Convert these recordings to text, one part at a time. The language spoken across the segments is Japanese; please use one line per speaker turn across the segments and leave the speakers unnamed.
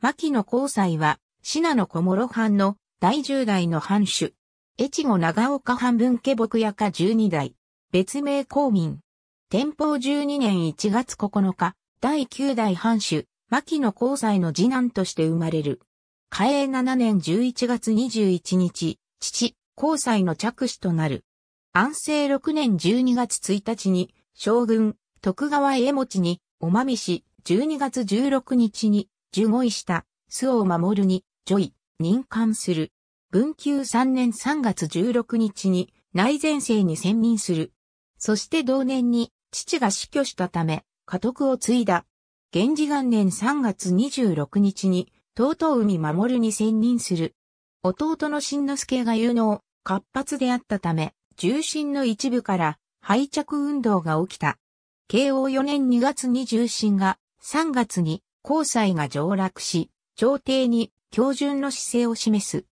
牧野光斎は、信濃小諸藩の第10代の藩主。越後長岡藩分家牧屋家12代。別名公民。天保12年1月9日、第9代藩主、牧野光斎の次男として生まれる。嘉永7年11月21日、父、光斎の着手となる。安政6年12月1日に、将軍、徳川家持に、おまみし、12月16日に、十五した、巣を守るに、ョイ、任官する。文久3年3月16日に内前世に専任する。そして同年に父が死去したため、家督を継いだ。源氏元年3月26日に、う海守に専任する。弟の新之助が有能、活発であったため、重心の一部から廃着運動が起きた。慶応4年2月に重心が、3月に交際が上落し、朝廷に標準の姿勢を示す。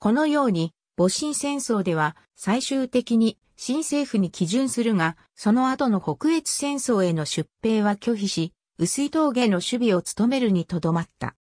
このように、戊辰戦争では最終的に新政府に基準するが、その後の北越戦争への出兵は拒否し、薄い峠の守備を務めるにとどまった。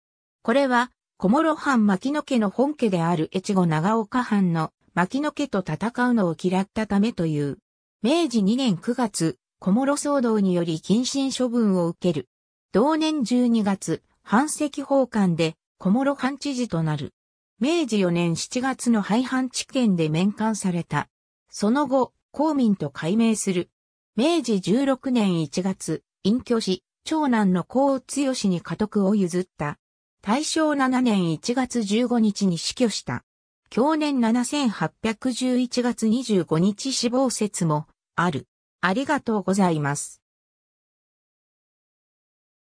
これは、小諸藩牧野家の本家である越後長岡藩の牧野家と戦うのを嫌ったためという。明治2年9月、小諸騒動により謹慎処分を受ける。同年12月、藩籍法官で小諸藩知事となる。明治4年7月の廃藩置県で免官された。その後、公民と改名する。明治16年1月、隠居し、長男の高尾剛に家督を譲った。大正7年1月15日に死去した。去年7811月25日死亡説もある。ありがとう
ございます。